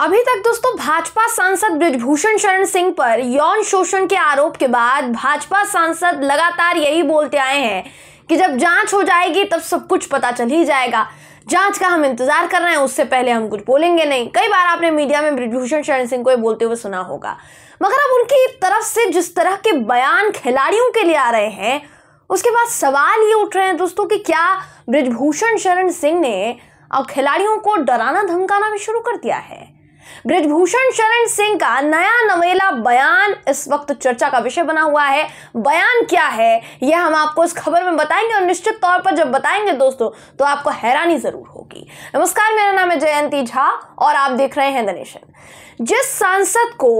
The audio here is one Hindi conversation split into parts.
अभी तक दोस्तों भाजपा सांसद ब्रजभूषण शरण सिंह पर यौन शोषण के आरोप के बाद भाजपा सांसद लगातार यही बोलते आए हैं कि जब जांच हो जाएगी तब सब कुछ पता चल ही जाएगा जांच का हम इंतजार कर रहे हैं उससे पहले हम कुछ बोलेंगे नहीं कई बार आपने मीडिया में ब्रजभूषण शरण सिंह को बोलते हुए सुना होगा मगर अब उनकी तरफ से जिस तरह के बयान खिलाड़ियों के लिए आ रहे हैं उसके बाद सवाल ये उठ रहे हैं दोस्तों कि क्या ब्रजभूषण शरण सिंह ने अब खिलाड़ियों को डराना धमकाना भी शुरू कर दिया है ब्रिजभूषण शरण सिंह का नया नवेला बयान इस वक्त चर्चा का विषय बना हुआ है बयान क्या है यह हम आपको इस खबर में बताएंगे और निश्चित तौर पर जब बताएंगे दोस्तों तो आपको हैरानी जरूर होगी नमस्कार मेरा नाम है जयंती झा और आप देख रहे हैं दनेशन जिस सांसद को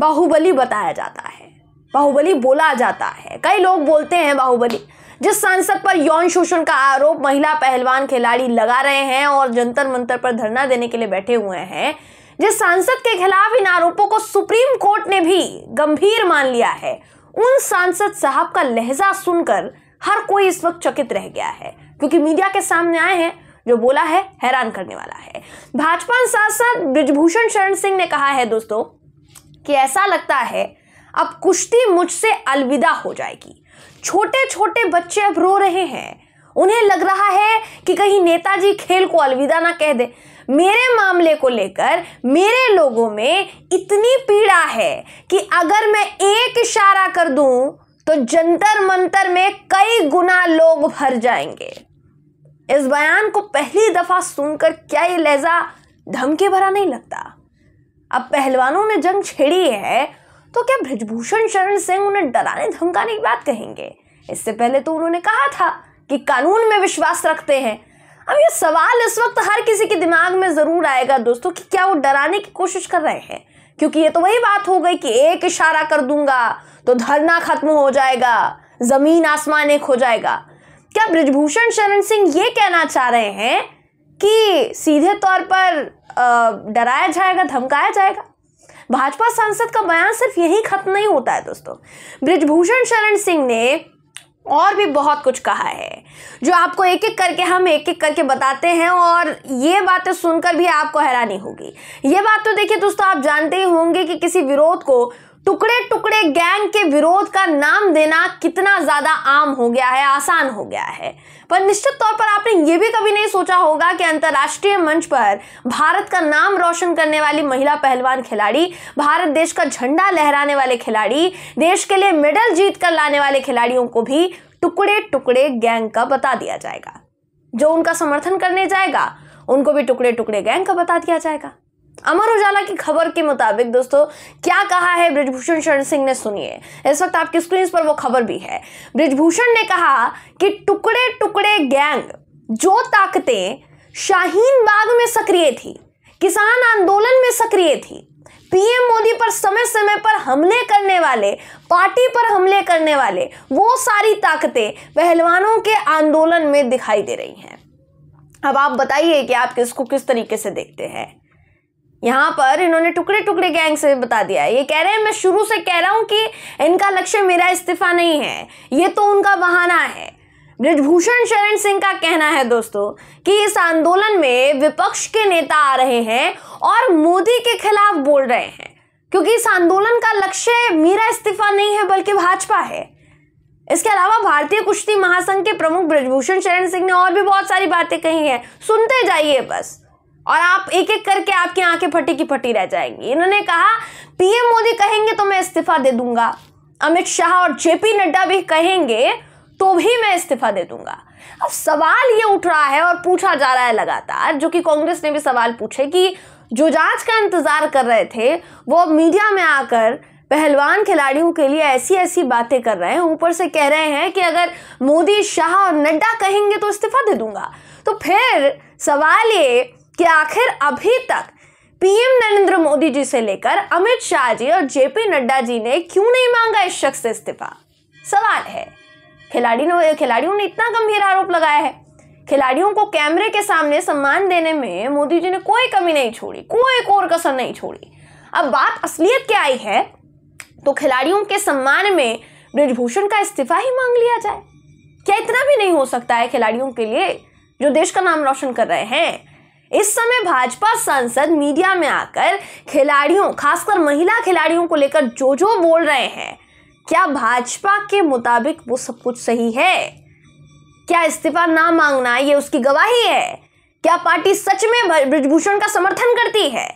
बाहुबली बताया जाता है बाहुबली बोला जाता है कई लोग बोलते हैं बाहुबली जिस सांसद पर यौन शोषण का आरोप महिला पहलवान खिलाड़ी लगा रहे हैं और जंतर मंतर पर धरना देने के लिए बैठे हुए हैं जिस सांसद के खिलाफ इन आरोपों को सुप्रीम कोर्ट ने भी गंभीर मान लिया है उन सांसद साहब का लहजा सुनकर हर कोई इस वक्त चकित रह गया है क्योंकि मीडिया के सामने आए हैं जो बोला है हैरान करने वाला है भाजपा सांसद ब्रिजभूषण शरण सिंह ने कहा है दोस्तों कि ऐसा लगता है अब कुश्ती मुझसे अलविदा हो जाएगी छोटे छोटे बच्चे अब रो रहे हैं उन्हें लग रहा है कि कहीं नेताजी खेल को अलविदा ना कह दे मेरे मामले को लेकर मेरे लोगों में इतनी पीड़ा है कि अगर मैं एक इशारा कर दूं तो जंतर मंतर में कई गुना लोग भर जाएंगे इस बयान को पहली दफा सुनकर क्या ये लहजा धमकी भरा नहीं लगता अब पहलवानों ने जंग छेड़ी है तो क्या ब्रजभूषण शरण सिंह उन्हें डराने धमकाने की बात कहेंगे इससे पहले तो उन्होंने कहा था कि कानून में विश्वास रखते हैं अब ये सवाल इस वक्त हर किसी के दिमाग में ज़रूर आएगा दोस्तों कि क्या वो डराने की कोशिश कर रहे हैं क्योंकि ये तो वही बात हो गई कि एक इशारा कर दूंगा तो धरना खत्म हो जाएगा ज़मीन आसमान एक हो जाएगा क्या ब्रिजभूषण शरण सिंह ये कहना चाह रहे हैं कि सीधे तौर पर डराया जाएगा धमकाया जाएगा भाजपा सांसद का बयान सिर्फ यही खत्म नहीं होता है दोस्तों ब्रिजभूषण शरण सिंह ने और भी बहुत कुछ कहा है जो आपको एक एक करके हम एक एक करके बताते हैं और ये बातें सुनकर भी आपको हैरानी होगी ये बात तो देखिए दोस्तों आप जानते ही होंगे कि किसी विरोध को टुकड़े टुकड़े गैंग के विरोध का नाम देना कितना ज्यादा आम हो गया है आसान हो गया है पर निश्चित तौर पर आपने ये भी कभी नहीं सोचा होगा कि अंतर्राष्ट्रीय मंच पर भारत का नाम रोशन करने वाली महिला पहलवान खिलाड़ी भारत देश का झंडा लहराने वाले खिलाड़ी देश के लिए मेडल जीत कर लाने वाले खिलाड़ियों को भी टुकड़े टुकड़े गैंग का बता दिया जाएगा जो उनका समर्थन करने जाएगा उनको भी टुकड़े टुकड़े गैंग का बता दिया जाएगा अमर उजाला की खबर के मुताबिक दोस्तों क्या कहा है ब्रिजभूषण शरण सिंह ने सुनिए इस वक्त आपकी स्क्रीन पर वो खबर भी है ब्रिजभूषण ने कहा कि टुकड़े टुकड़े गैंग जो ताकतें शाहीन बाग में सक्रिय थी किसान आंदोलन में सक्रिय थी पीएम मोदी पर समय समय पर हमले करने वाले पार्टी पर हमले करने वाले वो सारी ताकतें पहलवानों के आंदोलन में दिखाई दे रही हैं अब आप बताइए कि आप किसको किस तरीके से देखते हैं यहाँ पर इन्होंने टुकड़े टुकड़े गैंग से बता दिया ये कह रहे हैं मैं शुरू से कह रहा हूँ कि इनका लक्ष्य मेरा इस्तीफा नहीं है ये तो उनका बहाना है ब्रजभूषण शरण सिंह का कहना है दोस्तों कि इस आंदोलन में विपक्ष के नेता आ रहे हैं और मोदी के खिलाफ बोल रहे हैं क्योंकि इस आंदोलन का लक्ष्य मेरा इस्तीफा नहीं है बल्कि भाजपा है इसके अलावा भारतीय कुश्ती महासंघ के प्रमुख ब्रजभूषण शरण सिंह ने और भी बहुत सारी बातें कही हैं सुनते जाइए बस और आप एक एक करके आपकी आंखें फटी की फटी रह जाएंगी इन्होंने कहा पीएम मोदी कहेंगे तो मैं इस्तीफा दे दूंगा अमित शाह और जेपी नड्डा भी कहेंगे तो भी मैं इस्तीफा दे दूंगा अब सवाल ये उठ रहा है और पूछा जा रहा है लगातार जो कि कांग्रेस ने भी सवाल पूछे कि जो जांच का इंतजार कर रहे थे वो मीडिया में आकर पहलवान खिलाड़ियों के लिए ऐसी ऐसी बातें कर रहे हैं ऊपर से कह रहे हैं कि अगर मोदी शाह और नड्डा कहेंगे तो इस्तीफा दे दूंगा तो फिर सवाल ये कि आखिर अभी तक पीएम नरेंद्र मोदी जी से लेकर अमित शाह जी और जेपी नड्डा जी ने क्यों नहीं मांगा इस शख्स से इस्तीफा सवाल है खिलाड़ी ने खिलाड़ियों ने इतना गंभीर आरोप लगाया है खिलाड़ियों को कैमरे के सामने सम्मान देने में मोदी जी ने कोई कमी नहीं छोड़ी कोई कोर कसर नहीं छोड़ी अब बात असलियत क्या आई है तो खिलाड़ियों के सम्मान में ब्रजभूषण का इस्तीफा ही मांग लिया जाए क्या इतना भी नहीं हो सकता है खिलाड़ियों के लिए जो देश का नाम रोशन कर रहे हैं इस समय भाजपा सांसद मीडिया में आकर खिलाड़ियों खासकर महिला खिलाड़ियों को लेकर जो जो बोल रहे हैं क्या भाजपा के मुताबिक वो सब कुछ सही है क्या इस्तीफा ना मांगना ये उसकी गवाही है क्या पार्टी सच में ब्रजभूषण का समर्थन करती है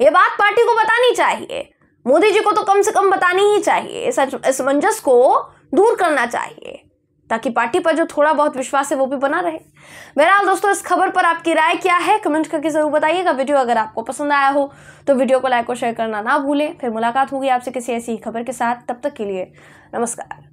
ये बात पार्टी को बतानी चाहिए मोदी जी को तो कम से कम बतानी ही चाहिए इस असमंजस को दूर करना चाहिए ताकि पार्टी पर जो थोड़ा बहुत विश्वास है वो भी बना रहे बहरहाल दोस्तों इस खबर पर आपकी राय क्या है कमेंट करके ज़रूर बताइएगा वीडियो अगर आपको पसंद आया हो तो वीडियो को लाइक और शेयर करना ना भूलें फिर मुलाकात होगी आपसे किसी ऐसी खबर के साथ तब तक के लिए नमस्कार